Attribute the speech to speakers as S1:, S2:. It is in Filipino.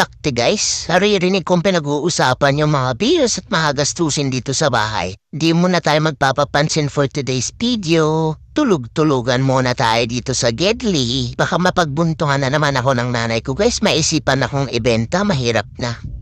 S1: takti guys. Naririnig kong pinag-uusapan yung mga bills at mga gastusin dito sa bahay. Di muna tayo magpapapansin for today's video. Tulog-tulugan muna tayo dito sa Gedli. Baka mapagbuntungan na naman ako ng nanay ko guys. Maisipan akong ibenta, mahirap na.